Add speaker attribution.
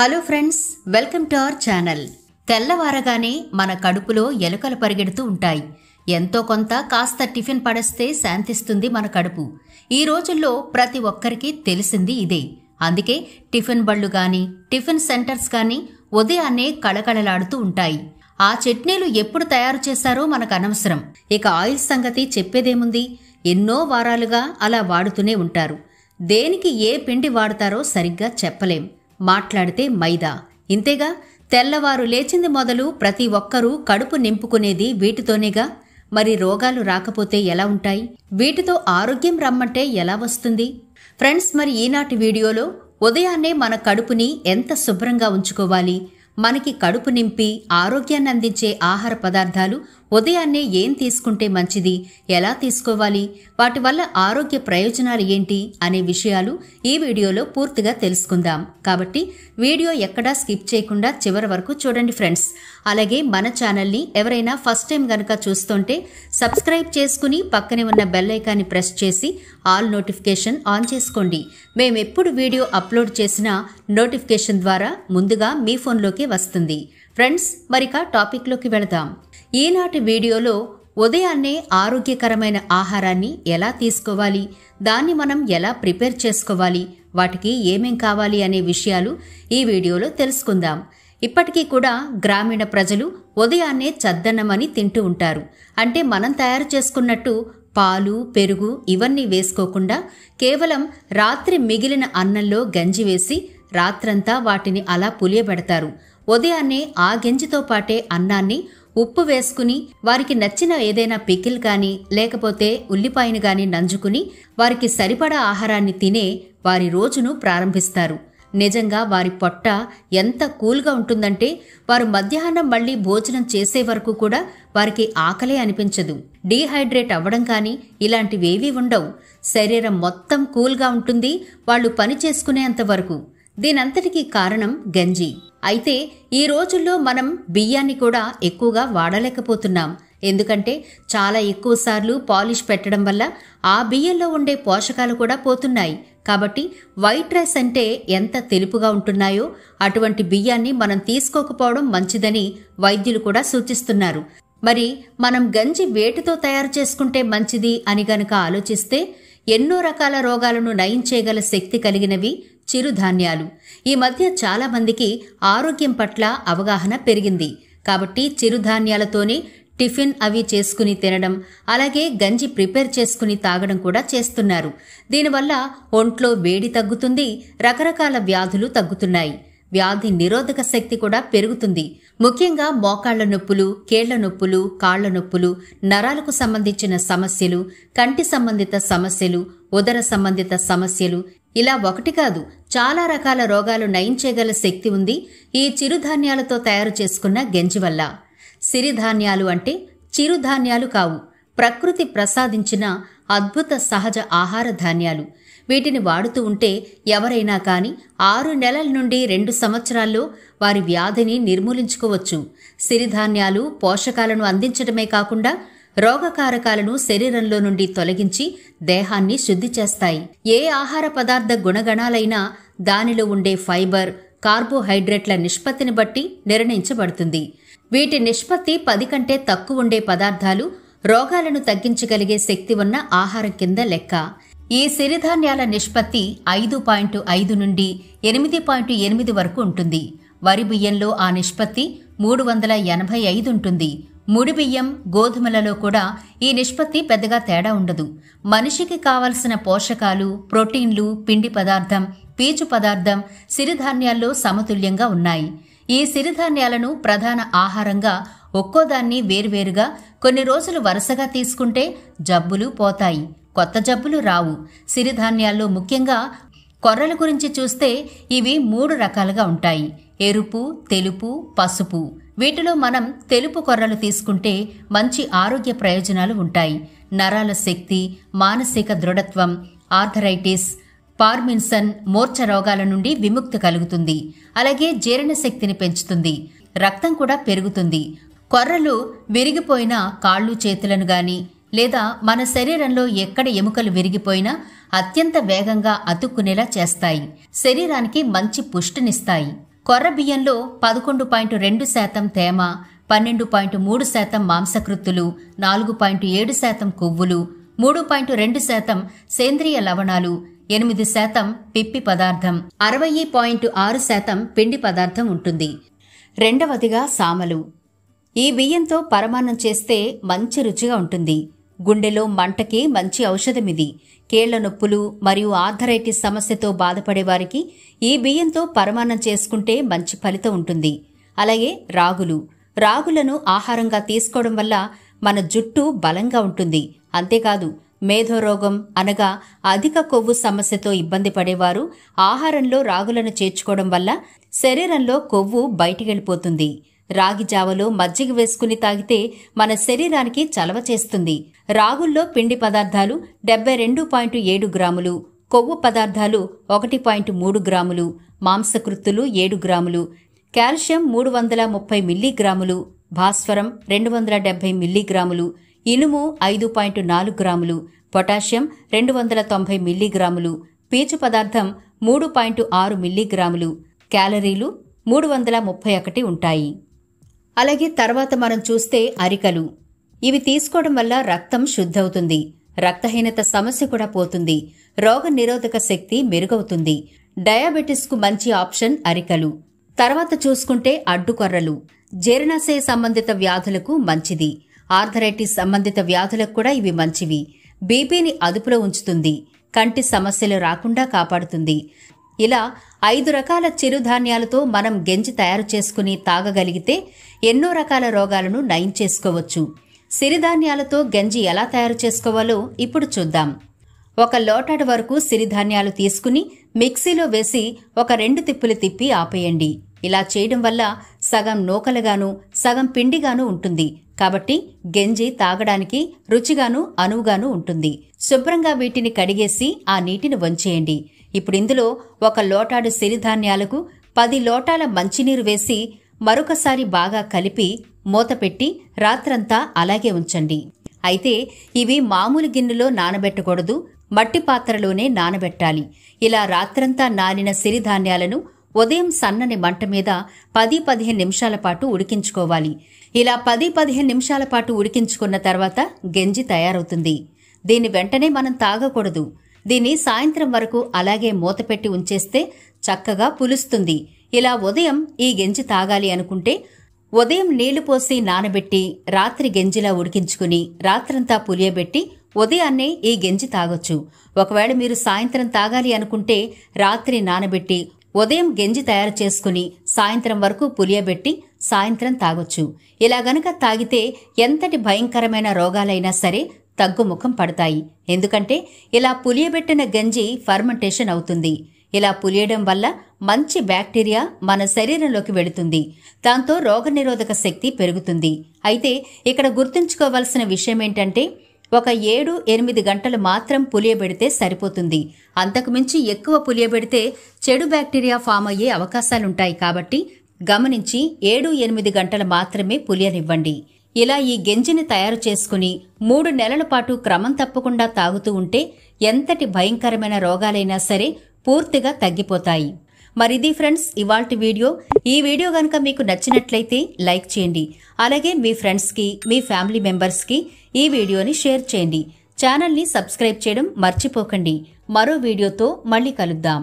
Speaker 1: hello friends welcome to our channel తెల్లవారగానే మన కడుపులో ఎలుకలు పరిగెడుతూ ఉంటాయి ఎంతో కొంత కాస్త టిఫిన్ పడేస్తే శాంతిస్తుంది మన కడుపు ఈ రోజుల్లో ప్రతి ఒక్కరికి తెలిసింది ఇదే అందుకే టిఫిన్ బళ్ళు కానీ టిఫిన్ సెంటర్స్ కానీ ఉదయాన్నే కళకళలాడుతూ ఉంటాయి ఆ చట్నీలు ఎప్పుడు తయారు చేశారో మనకు అనవసరం ఇక ఆయిల్ సంగతి చెప్పేదేముంది ఎన్నో వారాలుగా అలా వాడుతూనే ఉంటారు దేనికి ఏ పిండి వాడతారో సరిగ్గా చెప్పలేం మాట్లాడితే మైదా ఇంతేగా తెల్లవారు లేచింది మొదలు ప్రతి ఒక్కరూ కడుపు నింపుకునేది వీటితోనేగా మరి రోగాలు రాకపోతే ఎలా ఉంటాయి వీటితో ఆరోగ్యం రమ్మంటే ఎలా వస్తుంది ఫ్రెండ్స్ మరి ఈనాటి వీడియోలో ఉదయాన్నే మన కడుపుని ఎంత శుభ్రంగా ఉంచుకోవాలి మనకి కడుపు నింపి ఆరోగ్యాన్ని అందించే ఆహార పదార్థాలు ఉదయాన్నే ఏం తీసుకుంటే మంచిది ఎలా తీసుకోవాలి వాటి వల్ల ఆరోగ్య ప్రయోజనాలు ఏంటి అనే విషయాలు ఈ వీడియోలో పూర్తిగా తెలుసుకుందాం కాబట్టి వీడియో ఎక్కడా స్కిప్ చేయకుండా చివరి వరకు చూడండి ఫ్రెండ్స్ అలాగే మన ఛానల్ని ఎవరైనా ఫస్ట్ టైం కనుక చూస్తుంటే సబ్స్క్రైబ్ చేసుకుని పక్కనే ఉన్న బెల్లైకాన్ని ప్రెస్ చేసి ఆల్ నోటిఫికేషన్ ఆన్ చేసుకోండి మేము ఎప్పుడు వీడియో అప్లోడ్ చేసినా నోటిఫికేషన్ ద్వారా ముందుగా మీ ఫోన్లోకి వస్తుంది ఫ్రెండ్స్ మరిక టాపిక్లోకి వెళదాం ఈనాటి వీడియోలో ఉదయాన్నే ఆరోగ్యకరమైన ఆహారాన్ని ఎలా తీసుకోవాలి దాన్ని మనం ఎలా ప్రిపేర్ చేసుకోవాలి వాటికి ఏమేం కావాలి అనే విషయాలు ఈ వీడియోలో తెలుసుకుందాం ఇప్పటికీ కూడా గ్రామీణ ప్రజలు ఉదయాన్నే చద్దన్నమని తింటూ ఉంటారు అంటే మనం తయారు చేసుకున్నట్టు పాలు పెరుగు ఇవన్నీ వేసుకోకుండా కేవలం రాత్రి మిగిలిన అన్నంలో గంజి వేసి రాత్రంతా వాటిని అలా పులియబెడతారు ఉదయాన్నే ఆ గెంజితో పాటే అన్నాన్ని ఉప్పు వేసుకుని వారికి నచ్చిన ఏదైనా పికిల్ కానీ లేకపోతే ఉల్లిపాయను కానీ నంజుకుని వారికి సరిపడా ఆహారాన్ని తినే వారి రోజును ప్రారంభిస్తారు నిజంగా వారి పొట్ట ఎంత కూల్గా ఉంటుందంటే వారు మధ్యాహ్నం మళ్ళీ భోజనం చేసే వరకు కూడా వారికి ఆకలే అనిపించదు డీహైడ్రేట్ అవ్వడం కానీ ఇలాంటివేవీ ఉండవు శరీరం మొత్తం కూల్గా ఉంటుంది వాళ్ళు పని చేసుకునేంత వరకు దీనంతటికీ కారణం గంజి అయితే ఈ రోజుల్లో మనం బియ్యాన్ని కూడా ఎక్కువగా వాడలేకపోతున్నాం ఎందుకంటే చాలా ఎక్కువసార్లు పాలిష్ పెట్టడం వల్ల ఆ బియ్యంలో ఉండే పోషకాలు కూడా పోతున్నాయి కాబట్టి వైట్ రైస్ అంటే ఎంత తెలుపుగా ఉంటున్నాయో అటువంటి బియ్యాన్ని మనం తీసుకోకపోవడం మంచిదని వైద్యులు కూడా సూచిస్తున్నారు మరి మనం గంజి వేటితో తయారు చేసుకుంటే మంచిది అని గనక ఆలోచిస్తే ఎన్నో రకాల రోగాలను నయం చేయగల శక్తి కలిగినవి చిరుధాన్యాలు ఈ మధ్య చాలామందికి ఆరోగ్యం పట్ల అవగాహన పెరిగింది కాబట్టి చిరుధాన్యాలతోనే టిఫిన్ అవి చేసుకుని తినడం అలాగే గంజి ప్రిపేర్ చేసుకుని తాగడం కూడా చేస్తున్నారు దీనివల్ల ఒంట్లో వేడి తగ్గుతుంది రకరకాల వ్యాధులు తగ్గుతున్నాయి వ్యాధి నిరోధక శక్తి కూడా పెరుగుతుంది ముఖ్యంగా మోకాళ్ల నొప్పులు కేళ్ల నొప్పులు కాళ్ల నొప్పులు నరాలకు సంబంధించిన సమస్యలు కంటి సంబంధిత సమస్యలు ఉదర సంబంధిత సమస్యలు ఇలా ఒకటి కాదు చాలా రకాల రోగాలు నయించేగల శక్తి ఉంది ఈ చిరుధాన్యాలతో తయారు చేసుకున్న గెంజి వల్ల సిరిధాన్యాలు అంటే చిరుధాన్యాలు కావు ప్రకృతి ప్రసాదించిన అద్భుత సహజ ఆహార ధాన్యాలు వీటిని వాడుతూ ఉంటే ఎవరైనా కానీ ఆరు నెలల నుండి రెండు సంవత్సరాల్లో వారి వ్యాధిని నిర్మూలించుకోవచ్చు సిరిధాన్యాలు పోషకాలను అందించడమే కాకుండా రోగకారకాలను శరీరంలో నుండి తొలగించి దేహాన్ని శుద్ధి చేస్తాయి ఏ ఆహార పదార్థ గుణగణాలైనా దానిలో ఉండే ఫైబర్ కార్బోహైడ్రేట్ల నిష్పత్తిని బట్టి నిర్ణయించబడుతుంది వీటి నిష్పత్తి పది కంటే తక్కువ ఉండే పదార్థాలు రోగాలను తగ్గించగలిగే శక్తి ఉన్న ఆహారం కింద లెక్క ఈ సిరిధాన్యాల నిష్పత్తి ఐదు పాయింట్ ఐదు నుండి ఎనిమిది పాయింట్ ఎనిమిది వరకు ఉంటుంది వరి బియ్యంలో ఆ నిష్పత్తి మూడు వందల ఎనభై ఐదు ఉంటుంది ముడిబియ్యం గోధుమలలో కూడా ఈ నిష్పత్తి పెద్దగా తేడా ఉండదు మనిషికి కావలసిన పోషకాలు ప్రోటీన్లు పిండి పదార్థం పీచు పదార్థం సిరిధాన్యాల్లో సమతుల్యంగా ఉన్నాయి ఈ సిరిధాన్యాలను ప్రధాన ఆహారంగా ఒక్కోదాన్ని వేర్వేరుగా కొన్ని రోజులు వరుసగా తీసుకుంటే జబ్బులు పోతాయి కొత్త జబ్బులు రావు సిరిధాన్యాల్లో ముఖ్యంగా కొర్రల గురించి చూస్తే ఇవి మూడు రకాలుగా ఉంటాయి ఎరుపు తెలుపు పసుపు వీటిలో మనం తెలుపు కొర్రలు తీసుకుంటే మంచి ఆరోగ్య ప్రయోజనాలు ఉంటాయి నరాల శక్తి మానసిక దృఢత్వం ఆర్థరైటిస్ పార్మిన్సన్ మూర్ఛ రోగాల నుండి విముక్తి కలుగుతుంది అలాగే జీర్ణ శక్తిని పెంచుతుంది రక్తం కూడా పెరుగుతుంది కొర్రలు విరిగిపోయిన కాళ్ళు చేతులను గాని లేదా మన శరీరంలో ఎక్కడ ఎముకలు విరిగిపోయినా అత్యంత వేగంగా అతుక్కునేలా చేస్తాయి శరీరానికి మంచి పుష్టినిస్తాయి కొర్ర బియ్యంలో పదకొండు పాయింట్ రెండు శాతం తేమ పన్నెండు పాయింట్ మూడు శాతం మాంసకృత్తులు నాలుగు పాయింట్ ఏడు శాతం కొవ్వులు మూడు పాయింట్ రెండు శాతం సేంద్రియ లవణాలు ఎనిమిది శాతం పిప్పి పదార్థం అరవై పాయింట్ ఆరు శాతం పిండి పదార్థం ఉంటుంది రెండవదిగా సామలు ఈ బియ్యంతో పరమాన్నం చేస్తే మంచి రుచిగా ఉంటుంది గుండెలో మంటకే మంచి ఔషధమిది కేళ్ల నొప్పులు మరియు ఆర్థరైటిస్ సమస్యతో బాధపడేవారికి ఈ బియ్యంతో పరమాన్నం చేసుకుంటే మంచి ఫలితం ఉంటుంది అలాగే రాగులు రాగులను ఆహారంగా తీసుకోవడం వల్ల మన జుట్టు బలంగా ఉంటుంది అంతేకాదు మేధోరోగం అనగా అధిక కొవ్వు సమస్యతో ఇబ్బంది పడేవారు ఆహారంలో రాగులను చేర్చుకోవడం వల్ల శరీరంలో కొవ్వు బయటికెళ్ళిపోతుంది రాగి జావలో మజ్జిగ వేసుకుని తాగితే మన శరీరానికి చలవ చేస్తుంది రాగుల్లో పిండి పదార్థాలు డెబ్బై రెండు పాయింట్ ఏడు గ్రాములు కొవ్వు పదార్థాలు ఒకటి పాయింట్ మూడు గ్రాములు మాంసకృత్తులు ఏడు గ్రాములు కాల్షియం మూడు వందల ముప్పై మిల్లీగ్రాములు భాస్వరం రెండు వందల డెబ్బై మిల్లీగ్రాములు ఇనుము ఐదు పాయింట్ నాలుగు గ్రాములు పొటాషియం రెండు వందల తొంభై మిల్లీగ్రాములు పీచు పదార్థం మూడు పాయింట్ ఆరు మిల్లీగ్రాములు క్యాలరీలు మూడు వందల ముప్పై ఒకటి ఉంటాయి అలాగే తర్వాత మనం చూస్తే అరికలు ఇవి తీసుకోవడం వల్ల రక్తం శుద్ధవుతుంది రక్తహీనత సమస్య కూడా పోతుంది రోగ నిరోధక శక్తి మెరుగవుతుంది డయాబెటిస్కు మంచి ఆప్షన్ అరికలు తర్వాత చూసుకుంటే అడ్డుకొర్రలు జీర్ణాశయ సంబంధిత వ్యాధులకు మంచిది ఆర్థరైటిస్ సంబంధిత వ్యాధులకు కూడా ఇవి మంచివి బీపీని అదుపులో ఉంచుతుంది కంటి సమస్యలు రాకుండా కాపాడుతుంది ఇలా ఐదు రకాల చిరుధాన్యాలతో మనం గెంజి తయారు చేసుకుని తాగగలిగితే ఎన్నో రకాల రోగాలను నయం చేసుకోవచ్చు సిరిధాన్యాలతో గంజి ఎలా తయారు చేసుకోవాలో ఇప్పుడు చూద్దాం ఒక లోటాడు వరకు సిరిధాన్యాలు తీసుకుని మిక్సీలో వేసి ఒక రెండు తిప్పులు తిప్పి ఆపేయండి ఇలా చేయడం వల్ల సగం నూకలుగాను సగం పిండిగాను ఉంటుంది కాబట్టి గెంజి తాగడానికి రుచిగాను అనువుగాను ఉంటుంది శుభ్రంగా వీటిని కడిగేసి ఆ నీటిని వంచేయండి ఇప్పుడు ఇందులో ఒక లోటాడు సిరిధాన్యాలకు పది లోటాల మంచినీరు వేసి మరొకసారి బాగా కలిపి మూతపెట్టి రాత్రంతా అలాగే ఉంచండి అయితే ఇవి మామూలు గిన్నెలో నానబెట్టకూడదు మట్టి పాత్రలోనే నానబెట్టాలి ఇలా రాత్రంతా నానిన సిరిధాన్యాలను ఉదయం సన్నని మంట మీద పది పదిహేను నిమిషాల పాటు ఉడికించుకోవాలి ఇలా పది పదిహేను నిమిషాల పాటు ఉడికించుకున్న తర్వాత గెంజి తయారవుతుంది దీని వెంటనే మనం తాగకూడదు దీన్ని సాయంత్రం వరకు అలాగే మూతపెట్టి ఉంచేస్తే చక్కగా పులుస్తుంది ఇలా ఉదయం ఈ గెంజి తాగాలి అనుకుంటే ఉదయం నీళ్లు పోసి నానబెట్టి రాత్రి గెంజిలా ఉడికించుకుని రాత్రంతా పులియబెట్టి ఉదయాన్నే ఈ గెంజి తాగొచ్చు ఒకవేళ మీరు సాయంత్రం తాగాలి అనుకుంటే రాత్రి నానబెట్టి ఉదయం గెంజి తయారు చేసుకుని సాయంత్రం వరకు పులియబెట్టి సాయంత్రం తాగొచ్చు ఇలా గనక తాగితే ఎంతటి భయంకరమైన రోగాలైనా సరే తగ్గుముఖం పడతాయి ఎందుకంటే ఇలా పులియబెట్టిన గంజి ఫర్మెంటేషన్ అవుతుంది ఇలా పులియడం వల్ల మంచి బ్యాక్టీరియా మన శరీరంలోకి వెళుతుంది దాంతో రోగనిరోధక శక్తి పెరుగుతుంది అయితే ఇక్కడ గుర్తుంచుకోవాల్సిన విషయం ఏంటంటే ఒక ఏడు ఎనిమిది గంటలు మాత్రం పులియబెడితే సరిపోతుంది అంతకుమించి ఎక్కువ పులియబెడితే చెడు బ్యాక్టీరియా ఫామ్ అయ్యే అవకాశాలుంటాయి కాబట్టి గమనించి ఏడు ఎనిమిది గంటలు మాత్రమే పులియనివ్వండి ఇలా ఈ గెంజిని తయారు చేసుకుని మూడు నెలల పాటు క్రమం తప్పకుండా తాగుతూ ఉంటే ఎంతటి భయంకరమైన రోగాలైనా సరే పూర్తిగా తగ్గిపోతాయి మరిది ఫ్రెండ్స్ ఇవాల్టి వీడియో ఈ వీడియో కనుక మీకు నచ్చినట్లయితే లైక్ చేయండి అలాగే మీ ఫ్రెండ్స్కి మీ ఫ్యామిలీ మెంబర్స్కి ఈ వీడియోని షేర్ చేయండి ఛానల్ని సబ్స్క్రైబ్ చేయడం మర్చిపోకండి మరో వీడియోతో మళ్ళీ కలుద్దాం